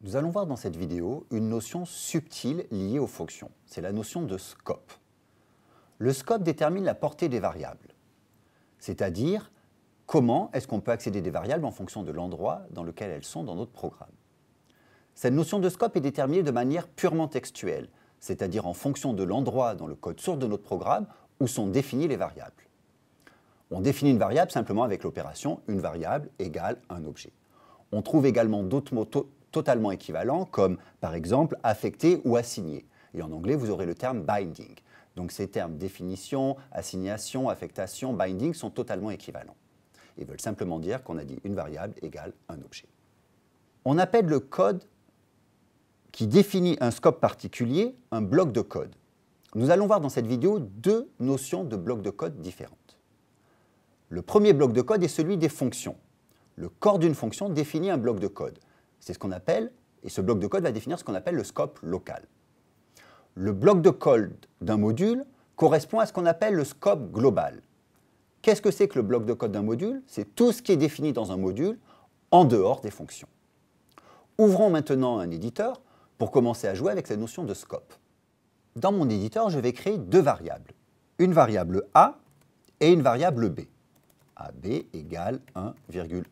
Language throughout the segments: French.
Nous allons voir dans cette vidéo une notion subtile liée aux fonctions. C'est la notion de scope. Le scope détermine la portée des variables, c'est-à-dire comment est-ce qu'on peut accéder des variables en fonction de l'endroit dans lequel elles sont dans notre programme. Cette notion de scope est déterminée de manière purement textuelle, c'est-à-dire en fonction de l'endroit dans le code source de notre programme où sont définies les variables. On définit une variable simplement avec l'opération une variable égale un objet. On trouve également d'autres mots totalement équivalent, comme par exemple affecter ou assigner Et en anglais, vous aurez le terme binding. Donc ces termes définition, assignation, affectation, binding sont totalement équivalents. Ils veulent simplement dire qu'on a dit une variable égale un objet. On appelle le code qui définit un scope particulier un bloc de code. Nous allons voir dans cette vidéo deux notions de blocs de code différentes. Le premier bloc de code est celui des fonctions. Le corps d'une fonction définit un bloc de code. C'est ce qu'on appelle, et ce bloc de code va définir ce qu'on appelle le scope local. Le bloc de code d'un module correspond à ce qu'on appelle le scope global. Qu'est-ce que c'est que le bloc de code d'un module C'est tout ce qui est défini dans un module en dehors des fonctions. Ouvrons maintenant un éditeur pour commencer à jouer avec cette notion de scope. Dans mon éditeur, je vais créer deux variables, une variable A et une variable B. AB égale 1,1.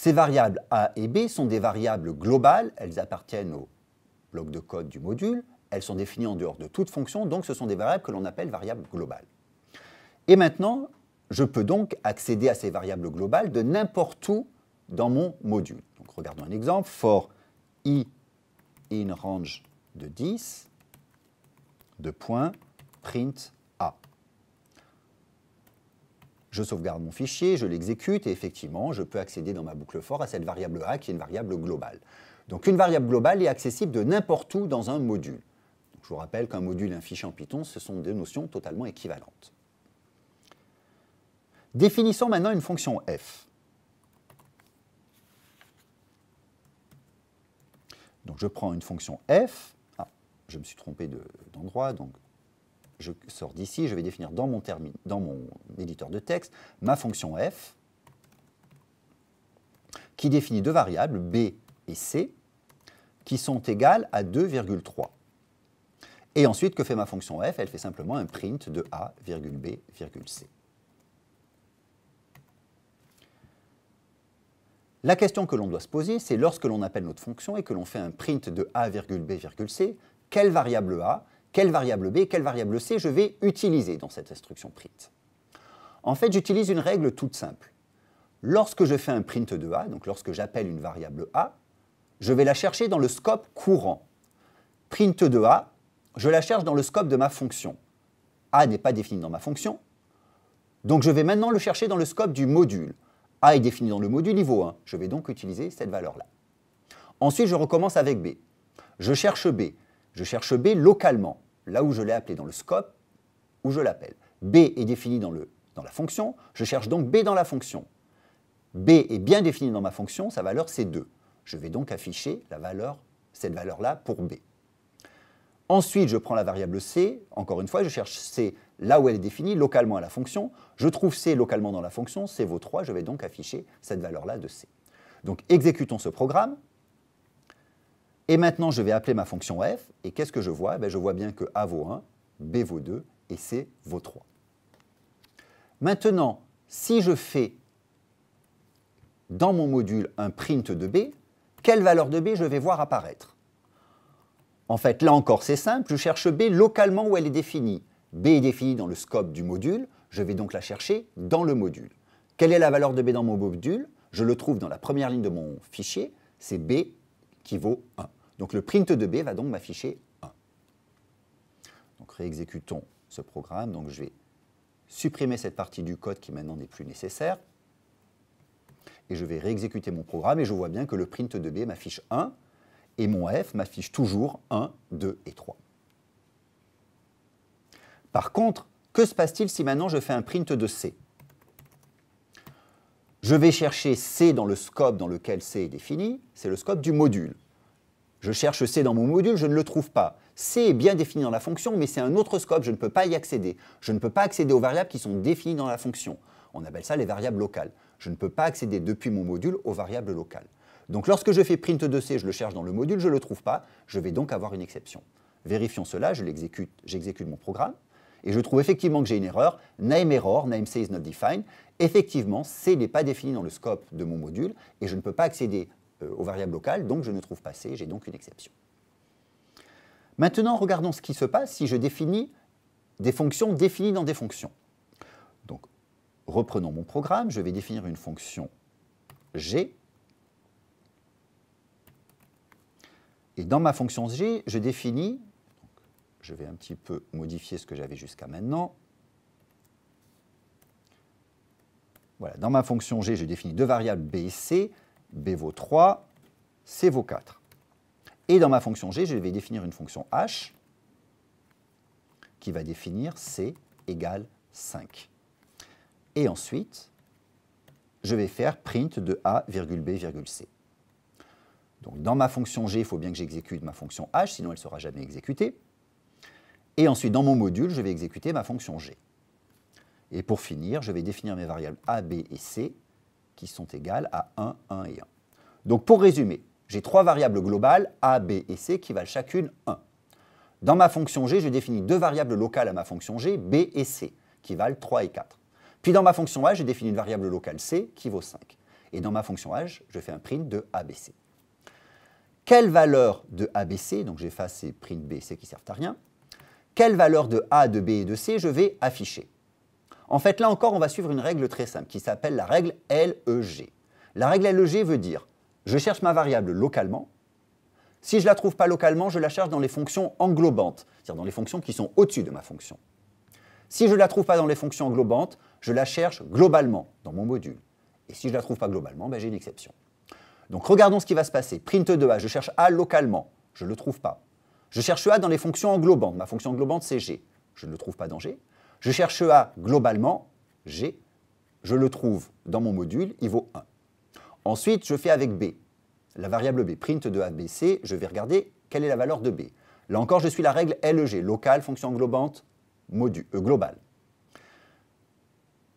Ces variables A et B sont des variables globales, elles appartiennent au bloc de code du module, elles sont définies en dehors de toute fonction, donc ce sont des variables que l'on appelle variables globales. Et maintenant, je peux donc accéder à ces variables globales de n'importe où dans mon module. Donc regardons un exemple, for i in range de 10, de point print je sauvegarde mon fichier, je l'exécute et effectivement, je peux accéder dans ma boucle fort à cette variable A qui est une variable globale. Donc une variable globale est accessible de n'importe où dans un module. je vous rappelle qu'un module et un fichier en Python, ce sont des notions totalement équivalentes. Définissons maintenant une fonction f. Donc je prends une fonction f, ah, je me suis trompé d'endroit, donc je sors d'ici, je vais définir dans mon, éditeur de texte ma fonction f qui définit deux variables, b et c, qui sont égales à 2,3. Et ensuite, que fait ma fonction f Elle fait simplement un print de a, b, c. La question que l'on doit se poser, c'est lorsque l'on appelle notre fonction et que l'on fait un print de a, b, c, quelle variable a quelle variable b, quelle variable c je vais utiliser dans cette instruction print. En fait, j'utilise une règle toute simple. Lorsque je fais un print de a, donc lorsque j'appelle une variable a, je vais la chercher dans le scope courant. Print de a, je la cherche dans le scope de ma fonction. a n'est pas défini dans ma fonction, donc je vais maintenant le chercher dans le scope du module. a est défini dans le module niveau 1, je vais donc utiliser cette valeur-là. Ensuite, je recommence avec b. Je cherche b. Je cherche B localement, là où je l'ai appelé, dans le scope, où je l'appelle. B est défini dans, la fonction, je cherche donc B dans la fonction. B est bien défini dans ma fonction, sa valeur c'est 2. Je vais donc afficher la valeur, cette valeur-là pour B. Ensuite, je prends la variable C, encore une fois, je cherche C là où elle est définie, localement à la fonction. Je trouve C localement dans la fonction, c'est vaut 3, je vais donc afficher cette valeur-là de C. Donc exécutons ce programme, et maintenant, je vais appeler ma fonction f, et qu'est-ce que je vois eh ben, Je vois bien que a vaut 1, b vaut 2, et c vaut 3. Maintenant, si je fais dans mon module un print de b, quelle valeur de b je vais voir apparaître En fait, là encore, c'est simple, je cherche b localement où elle est définie. b est définie dans le scope du module, je vais donc la chercher dans le module. Quelle est la valeur de b dans mon module Je le trouve dans la première ligne de mon fichier, c'est b qui vaut 1. Donc le print de B va donc m'afficher 1. Donc réexécutons ce programme. Donc je vais supprimer cette partie du code qui maintenant n'est plus nécessaire. Et je vais réexécuter mon programme et je vois bien que le print de B m'affiche 1 et mon F m'affiche toujours 1, 2 et 3. Par contre, que se passe-t-il si maintenant je fais un print de C Je vais chercher C dans le scope dans lequel C est défini, c'est le scope du module. Je cherche C dans mon module, je ne le trouve pas. C est bien défini dans la fonction, mais c'est un autre scope, je ne peux pas y accéder. Je ne peux pas accéder aux variables qui sont définies dans la fonction. On appelle ça les variables locales. Je ne peux pas accéder depuis mon module aux variables locales. Donc lorsque je fais print de C, je le cherche dans le module, je ne le trouve pas, je vais donc avoir une exception. Vérifions cela, je l'exécute, j'exécute mon programme, et je trouve effectivement que j'ai une erreur, name error, name C is not defined. Effectivement, C n'est pas défini dans le scope de mon module, et je ne peux pas accéder euh, aux variables locales, donc je ne trouve pas C, j'ai donc une exception. Maintenant, regardons ce qui se passe si je définis des fonctions définies dans des fonctions. Donc, reprenons mon programme, je vais définir une fonction g, et dans ma fonction g, je définis, je vais un petit peu modifier ce que j'avais jusqu'à maintenant, voilà, dans ma fonction g, je définis deux variables b et c, b vaut 3, c vaut 4. Et dans ma fonction g, je vais définir une fonction h qui va définir c égale 5. Et ensuite, je vais faire print de a, b, c. Donc dans ma fonction g, il faut bien que j'exécute ma fonction h, sinon elle ne sera jamais exécutée. Et ensuite, dans mon module, je vais exécuter ma fonction g. Et pour finir, je vais définir mes variables a, b et c qui sont égales à 1, 1 et 1. Donc pour résumer, j'ai trois variables globales, A, B et C, qui valent chacune 1. Dans ma fonction g, je définis deux variables locales à ma fonction g, b et c, qui valent 3 et 4. Puis dans ma fonction a, je définis une variable locale c qui vaut 5. Et dans ma fonction h, je fais un print de abc. Quelle valeur de abc, donc j'efface ces print b et c qui servent à rien, quelle valeur de a, de b et de c je vais afficher en fait, là encore, on va suivre une règle très simple qui s'appelle la règle LEG. La règle LEG veut dire je cherche ma variable localement. Si je ne la trouve pas localement, je la cherche dans les fonctions englobantes, c'est-à-dire dans les fonctions qui sont au-dessus de ma fonction. Si je ne la trouve pas dans les fonctions englobantes, je la cherche globalement dans mon module. Et si je ne la trouve pas globalement, ben, j'ai une exception. Donc regardons ce qui va se passer. Print de a je cherche A localement, je ne le trouve pas. Je cherche A dans les fonctions englobantes. Ma fonction englobante, c'est G. Je ne le trouve pas dans G. Je cherche A globalement, G, je le trouve dans mon module, il vaut 1. Ensuite, je fais avec B, la variable B, print de ABC, je vais regarder quelle est la valeur de B. Là encore, je suis la règle LEG, locale, fonction englobante, module, euh, global. globale.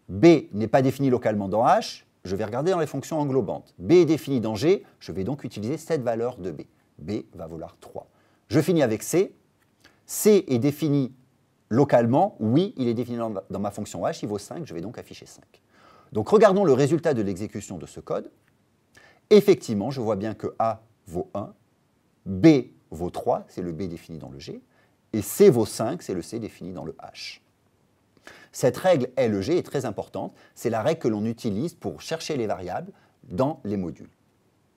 B n'est pas défini localement dans H, je vais regarder dans les fonctions englobantes. B est défini dans G, je vais donc utiliser cette valeur de B. B va valoir 3. Je finis avec C. C est défini localement, oui, il est défini dans ma fonction h, il vaut 5, je vais donc afficher 5. Donc regardons le résultat de l'exécution de ce code. Effectivement, je vois bien que A vaut 1, B vaut 3, c'est le B défini dans le G, et C vaut 5, c'est le C défini dans le H. Cette règle LEG est très importante, c'est la règle que l'on utilise pour chercher les variables dans les modules.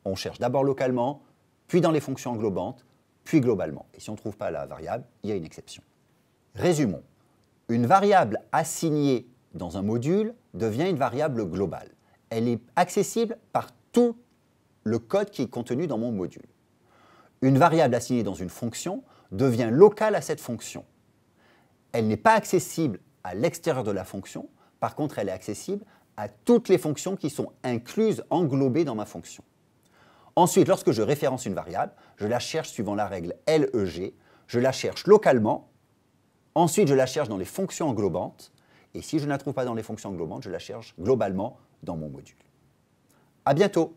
On cherche d'abord localement, puis dans les fonctions englobantes, puis globalement. Et si on ne trouve pas la variable, il y a une exception. Résumons. Une variable assignée dans un module devient une variable globale. Elle est accessible par tout le code qui est contenu dans mon module. Une variable assignée dans une fonction devient locale à cette fonction. Elle n'est pas accessible à l'extérieur de la fonction, par contre elle est accessible à toutes les fonctions qui sont incluses, englobées dans ma fonction. Ensuite, lorsque je référence une variable, je la cherche suivant la règle LEG, je la cherche localement Ensuite, je la cherche dans les fonctions englobantes. Et si je ne la trouve pas dans les fonctions englobantes, je la cherche globalement dans mon module. À bientôt!